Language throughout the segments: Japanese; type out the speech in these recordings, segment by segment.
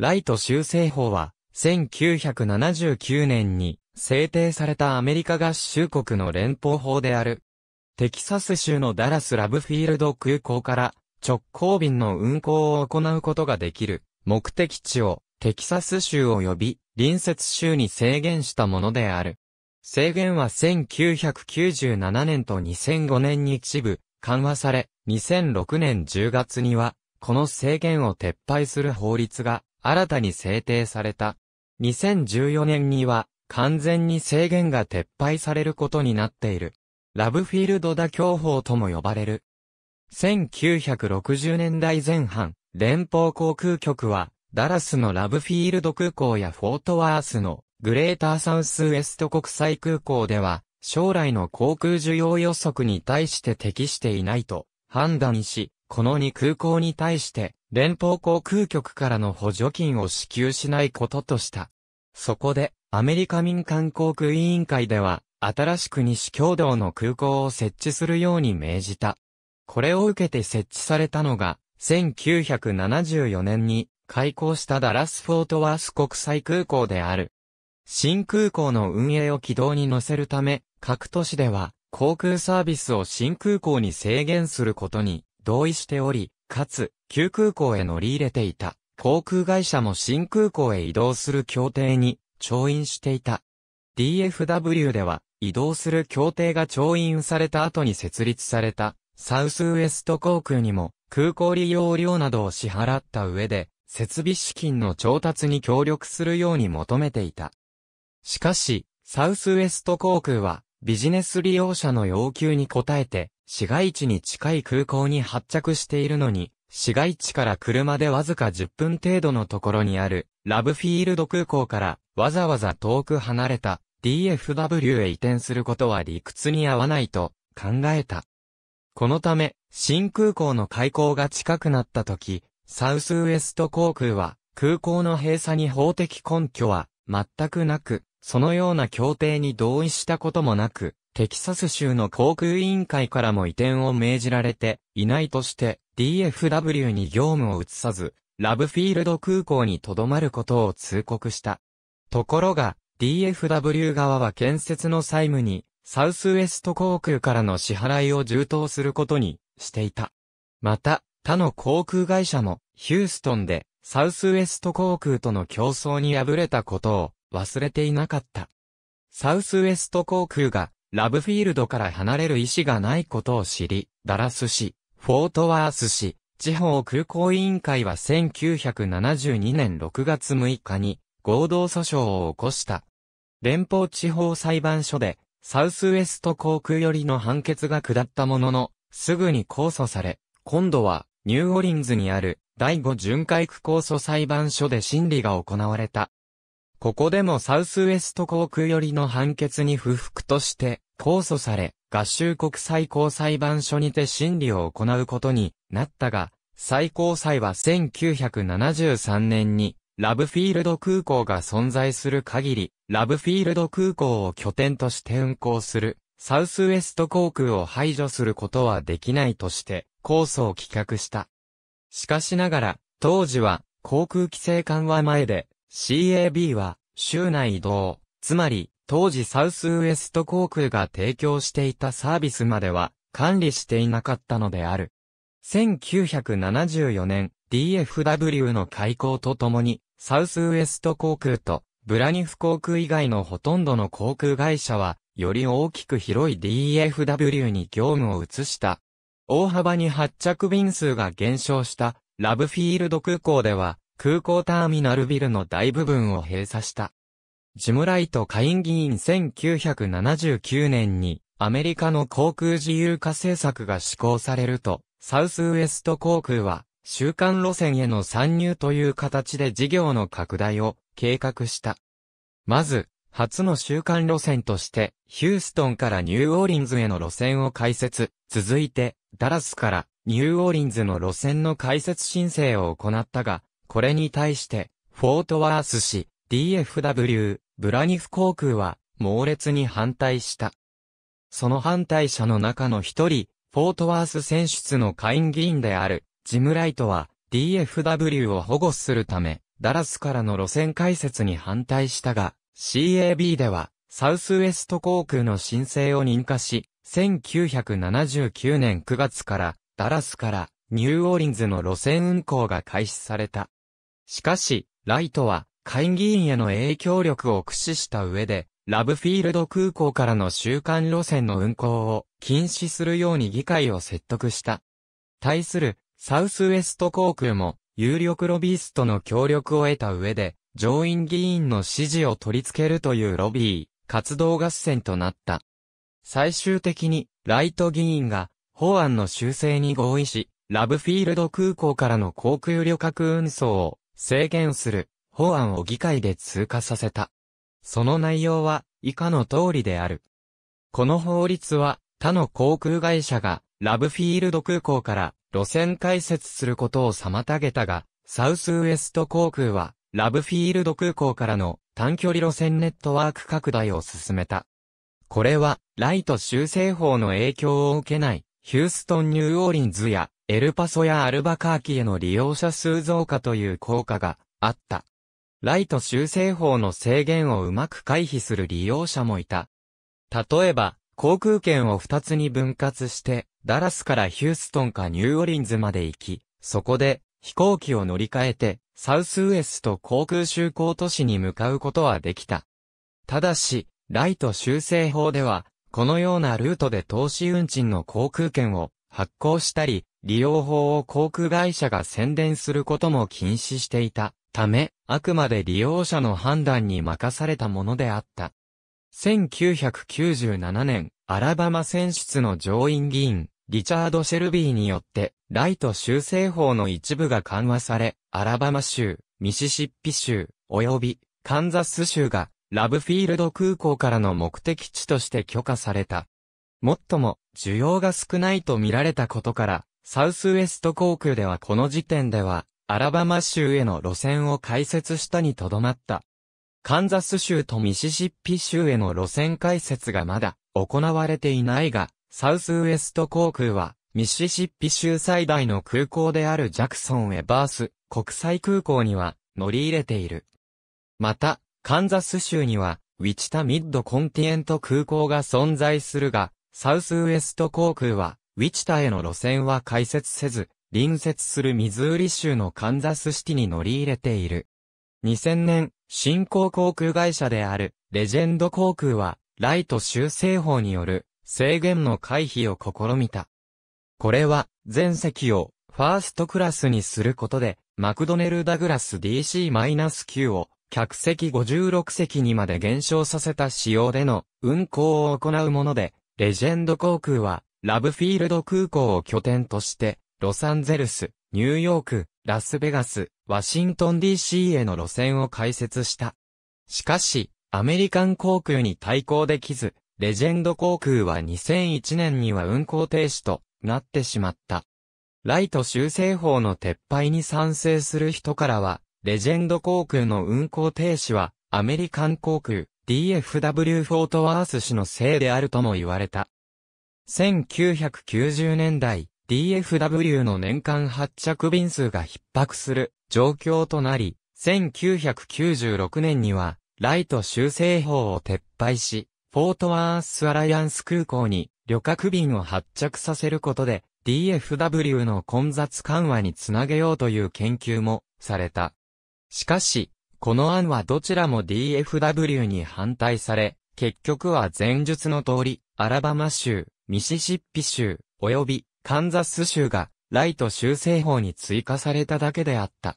ライト修正法は、1979年に制定されたアメリカ合衆国の連邦法である。テキサス州のダラスラブフィールド空港から直行便の運航を行うことができる目的地をテキサス州及び隣接州に制限したものである。制限は1997年と2005年に一部緩和され、2006年10月には、この制限を撤廃する法律が新たに制定された。2014年には、完全に制限が撤廃されることになっている。ラブフィールド打教法とも呼ばれる。1960年代前半、連邦航空局は、ダラスのラブフィールド空港やフォートワースのグレーターサウスウエスト国際空港では、将来の航空需要予測に対して適していないと判断し、この2空港に対して連邦航空局からの補助金を支給しないこととした。そこで、アメリカ民間航空委員会では、新しく西共同の空港を設置するように命じた。これを受けて設置されたのが、1974年に開港したダラスフォートワース国際空港である。新空港の運営を軌道に乗せるため、各都市では航空サービスを新空港に制限することに同意しており、かつ旧空港へ乗り入れていた。航空会社も新空港へ移動する協定に調印していた。DFW では移動する協定が調印された後に設立されたサウスウエスト航空にも空港利用料などを支払った上で設備資金の調達に協力するように求めていた。しかし、サウスウエスト航空はビジネス利用者の要求に応えて市街地に近い空港に発着しているのに市街地から車でわずか10分程度のところにある、ラブフィールド空港からわざわざ遠く離れた DFW へ移転することは理屈に合わないと考えた。このため、新空港の開港が近くなった時、サウスウエスト航空は空港の閉鎖に法的根拠は全くなく、そのような協定に同意したこともなく、テキサス州の航空委員会からも移転を命じられていないとして DFW に業務を移さず、ラブフィールド空港に留まることを通告した。ところが、DFW 側は建設の債務に、サウスウェスト航空からの支払いを充当することにしていた。また、他の航空会社も、ヒューストンで、サウスウェスト航空との競争に敗れたことを忘れていなかった。サウスウェスト航空がラブフィールドから離れる意思がないことを知り、ダラス市、フォートワース市、地方空港委員会は1972年6月6日に合同訴訟を起こした。連邦地方裁判所でサウスウェスト航空寄りの判決が下ったものの、すぐに控訴され、今度はニューオリンズにある第5巡回区控訴裁判所で審理が行われた。ここでもサウスウエスト航空寄りの判決に不服として、控訴され、合衆国最高裁判所にて審理を行うことになったが、最高裁は1973年に、ラブフィールド空港が存在する限り、ラブフィールド空港を拠点として運航する、サウスウエスト航空を排除することはできないとして、控訴を棄却した。しかしながら、当時は、航空規制緩和前で、CAB は、州内移動、つまり、当時サウスウエスト航空が提供していたサービスまでは、管理していなかったのである。1974年、DFW の開港とともに、サウスウエスト航空と、ブラニフ航空以外のほとんどの航空会社は、より大きく広い DFW に業務を移した。大幅に発着便数が減少した、ラブフィールド空港では、空港ターミナルビルの大部分を閉鎖した。ジムライト下院議員1979年にアメリカの航空自由化政策が施行されると、サウスウエスト航空は、週間路線への参入という形で事業の拡大を計画した。まず、初の週間路線として、ヒューストンからニューオーリンズへの路線を開設、続いて、ダラスからニューオーリンズの路線の開設申請を行ったが、これに対して、フォートワース市、DFW、ブラニフ航空は、猛烈に反対した。その反対者の中の一人、フォートワース選出の下院議員である、ジムライトは、DFW を保護するため、ダラスからの路線開設に反対したが、CAB では、サウスウエスト航空の申請を認可し、1979年9月から、ダラスから、ニューオーリンズの路線運行が開始された。しかし、ライトは、会議員への影響力を駆使した上で、ラブフィールド空港からの週間路線の運行を禁止するように議会を説得した。対する、サウスウェスト航空も、有力ロビーストの協力を得た上で、上院議員の支持を取り付けるというロビー、活動合戦となった。最終的に、ライト議員が、法案の修正に合意し、ラブフィールド空港からの航空旅客運送を制限する法案を議会で通過させた。その内容は以下の通りである。この法律は他の航空会社がラブフィールド空港から路線開設することを妨げたが、サウスウエスト航空はラブフィールド空港からの短距離路線ネットワーク拡大を進めた。これは、ライト修正法の影響を受けない、ヒューストン・ニューオーリンズや、エルパソやアルバカーキへの利用者数増加という効果があった。ライト修正法の制限をうまく回避する利用者もいた。例えば、航空券を2つに分割して、ダラスからヒューストンかニューオリンズまで行き、そこで飛行機を乗り換えて、サウスウエスト航空就航都市に向かうことはできた。ただし、ライト修正法では、このようなルートで投資運賃の航空券を発行したり、利用法を航空会社が宣伝することも禁止していたため、あくまで利用者の判断に任されたものであった。1997年、アラバマ選出の上院議員、リチャード・シェルビーによって、ライト修正法の一部が緩和され、アラバマ州、ミシシッピ州、及び、カンザス州が、ラブフィールド空港からの目的地として許可された。もっとも、需要が少ないと見られたことから、サウスウエスト航空ではこの時点では、アラバマ州への路線を開設したにとどまった。カンザス州とミシシッピ州への路線開設がまだ行われていないが、サウスウエスト航空は、ミシシッピ州最大の空港であるジャクソン・エバース国際空港には乗り入れている。また、カンザス州には、ウィチタ・ミッド・コンティエント空港が存在するが、サウスウエスト航空は、ウィチタへの路線は開設せず、隣接するミズーリ州のカンザスシティに乗り入れている。2000年、新興航空会社である、レジェンド航空は、ライト修正法による制限の回避を試みた。これは、全席をファーストクラスにすることで、マクドネル・ダグラス DC-9 を客席56席にまで減少させた仕様での運航を行うもので、レジェンド航空はラブフィールド空港を拠点として、ロサンゼルス、ニューヨーク、ラスベガス、ワシントン DC への路線を開設した。しかし、アメリカン航空に対抗できず、レジェンド航空は2001年には運航停止となってしまった。ライト修正法の撤廃に賛成する人からは、レジェンド航空の運航停止は、アメリカン航空、DFW フォートワース氏のせいであるとも言われた。1990年代、DFW の年間発着便数が逼迫する状況となり、1996年には、ライト修正法を撤廃し、フォートワースアライアンス空港に旅客便を発着させることで、DFW の混雑緩和につなげようという研究もされた。しかし、この案はどちらも DFW に反対され、結局は前述の通り、アラバマ州、ミシシッピ州、及びカンザス州が、ライト修正法に追加されただけであった。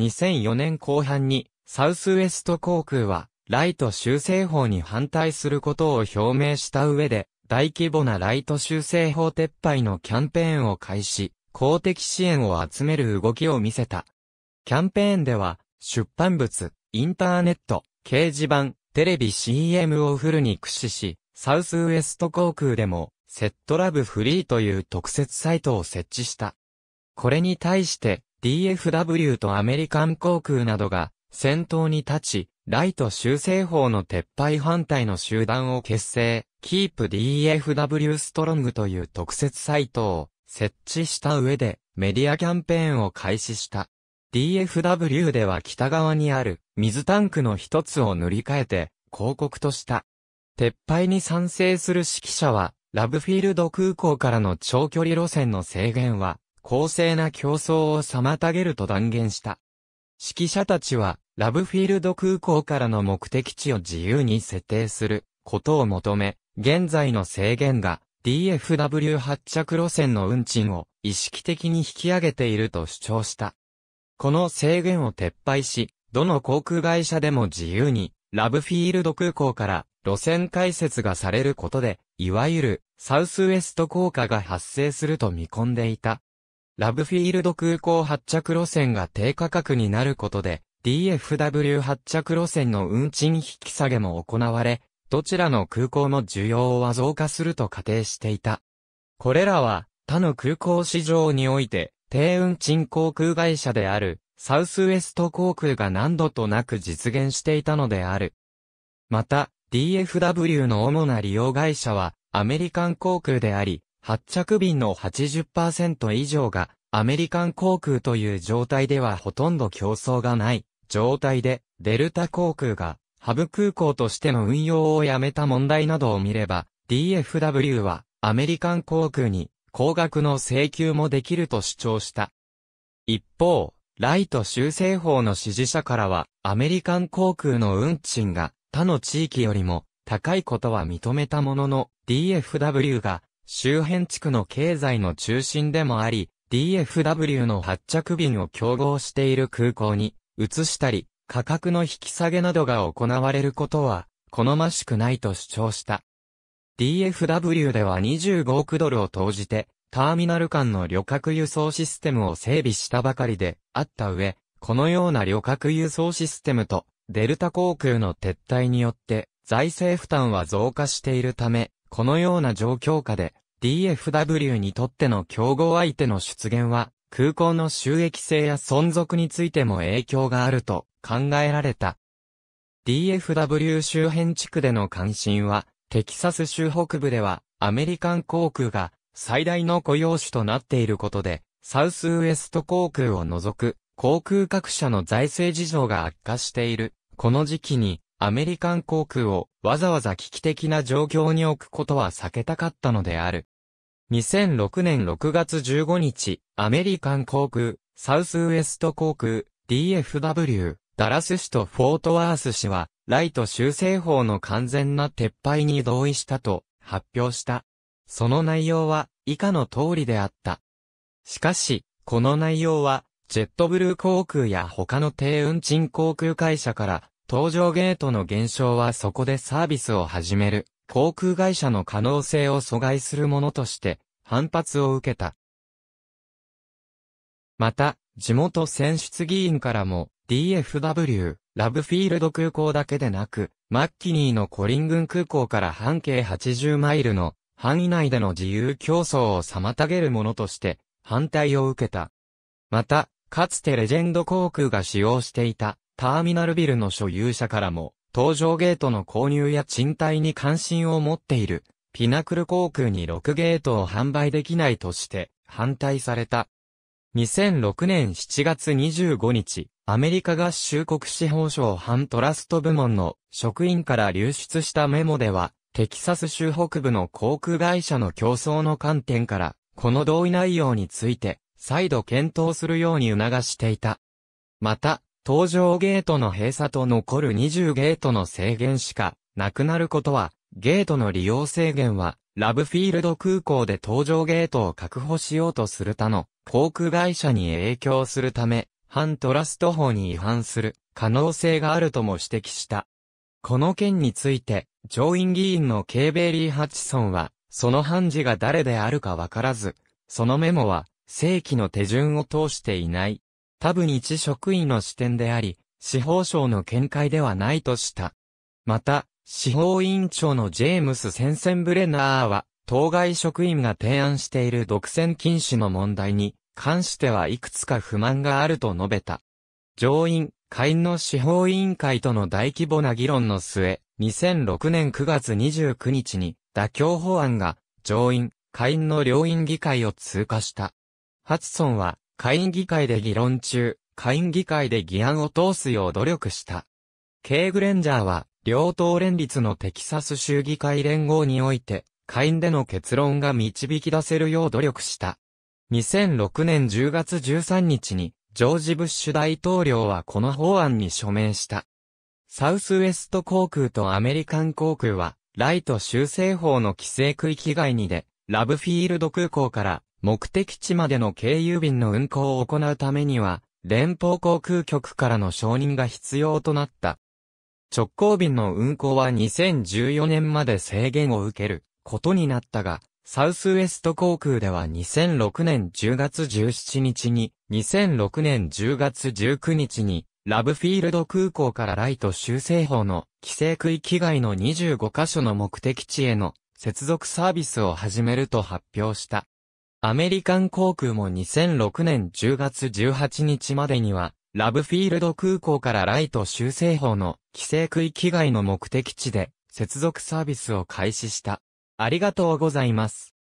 2004年後半に、サウスウエスト航空は、ライト修正法に反対することを表明した上で、大規模なライト修正法撤廃のキャンペーンを開始、公的支援を集める動きを見せた。キャンペーンでは、出版物、インターネット、掲示板、テレビ CM をフルに駆使し、サウスウエスト航空でも、セットラブフリーという特設サイトを設置した。これに対して DFW とアメリカン航空などが先頭に立ち、ライト修正法の撤廃反対の集団を結成、KeepDFW Strong という特設サイトを設置した上でメディアキャンペーンを開始した。DFW では北側にある水タンクの一つを塗り替えて広告とした。撤廃に賛成する指揮者はラブフィールド空港からの長距離路線の制限は、公正な競争を妨げると断言した。指揮者たちは、ラブフィールド空港からの目的地を自由に設定することを求め、現在の制限が DFW 発着路線の運賃を意識的に引き上げていると主張した。この制限を撤廃し、どの航空会社でも自由に、ラブフィールド空港から路線開設がされることで、いわゆるサウスウエスト効果が発生すると見込んでいた。ラブフィールド空港発着路線が低価格になることで、DFW 発着路線の運賃引き下げも行われ、どちらの空港の需要は増加すると仮定していた。これらは他の空港市場において、低運賃航空会社であるサウスウエスト航空が何度となく実現していたのである。また、DFW の主な利用会社はアメリカン航空であり、発着便の80%以上がアメリカン航空という状態ではほとんど競争がない状態で、デルタ航空がハブ空港としての運用をやめた問題などを見れば、DFW はアメリカン航空に高額の請求もできると主張した。一方、ライト修正法の支持者からは、アメリカン航空の運賃が他の地域よりも高いことは認めたものの、DFW が周辺地区の経済の中心でもあり、DFW の発着便を競合している空港に移したり、価格の引き下げなどが行われることは好ましくないと主張した。DFW では25億ドルを投じて、ターミナル間の旅客輸送システムを整備したばかりであった上、このような旅客輸送システムとデルタ航空の撤退によって、財政負担は増加しているため、このような状況下で、DFW にとっての競合相手の出現は、空港の収益性や存続についても影響があると考えられた。DFW 周辺地区での関心は、テキサス州北部では、アメリカン航空が最大の雇用種となっていることで、サウスウエスト航空を除く航空各社の財政事情が悪化しているこの時期にアメリカン航空をわざわざ危機的な状況に置くことは避けたかったのである。2006年6月15日、アメリカン航空、サウスウエスト航空、DFW、ダラス市とフォートワース市は、ライト修正法の完全な撤廃に同意したと発表した。その内容は以下の通りであった。しかし、この内容はジェットブルー航空や他の低運賃航空会社から搭乗ゲートの減少はそこでサービスを始める航空会社の可能性を阻害するものとして反発を受けた。また、地元選出議員からも DFW、ラブフィールド空港だけでなく、マッキニーのコリングン空港から半径80マイルの範囲内での自由競争を妨げるものとして反対を受けた。また、かつてレジェンド航空が使用していたターミナルビルの所有者からも、搭乗ゲートの購入や賃貸に関心を持っている、ピナクル航空に6ゲートを販売できないとして、反対された。2006年7月25日、アメリカ合衆国司法省反トラスト部門の職員から流出したメモでは、テキサス州北部の航空会社の競争の観点から、この同意内容について、再度検討するように促していた。また、搭乗ゲートの閉鎖と残る20ゲートの制限しかなくなることは、ゲートの利用制限は、ラブフィールド空港で搭乗ゲートを確保しようとする他の航空会社に影響するため、反トラスト法に違反する可能性があるとも指摘した。この件について、上院議員のケーベリー・ハチソンは、その判事が誰であるかわからず、そのメモは、正規の手順を通していない。多分一職員の視点であり、司法省の見解ではないとした。また、司法委員長のジェームス・センセンブレナーは、当該職員が提案している独占禁止の問題に関してはいくつか不満があると述べた。上院、下院の司法委員会との大規模な議論の末、2006年9月29日に妥協法案が上院、下院の両院議会を通過した。ハツソンは、下院議会で議論中、下院議会で議案を通すよう努力した。ケイ・グレンジャーは、両党連立のテキサス州議会連合において、下院での結論が導き出せるよう努力した。2006年10月13日に、ジョージ・ブッシュ大統領はこの法案に署名した。サウスウェスト航空とアメリカン航空は、ライト修正法の規制区域外にで、ラブフィールド空港から目的地までの経由便の運行を行うためには、連邦航空局からの承認が必要となった。直行便の運行は2014年まで制限を受けることになったが、サウスウエスト航空では2006年10月17日に、2006年10月19日に、ラブフィールド空港からライト修正法の規制区域外の25カ所の目的地への接続サービスを始めると発表した。アメリカン航空も2006年10月18日までには、ラブフィールド空港からライト修正法の規制区域外の目的地で接続サービスを開始した。ありがとうございます。